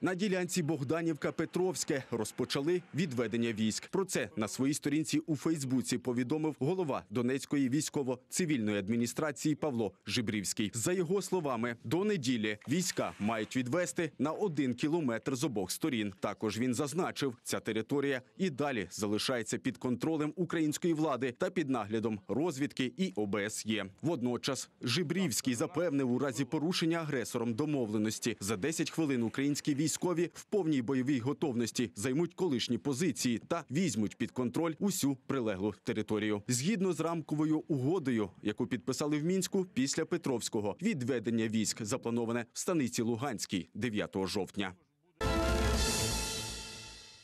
На ділянці Богданівка Петровське розпочали відведення військ. Про це на своїй сторінці у Фейсбуці повідомив голова Донецької військово-цивільної адміністрації Павло Жибрівський. За його словами, до неділі війська мають відвести на один кілометр з обох сторін. Також він зазначив, ця територія і далі залишається під контролем української влади та під наглядом розвідки і ОБСЄ. Водночас Жибрівський запевнив у разі порушення агресором домовленості за 10 хвилин українські війська військові в повній бойовій готовності займуть колишні позиції та візьмуть під контроль усю прилеглу територію згідно з рамковою угодою, яку підписали в мінську після Петровського відведення військ заплановане в станиці Луганській 9 жовтня.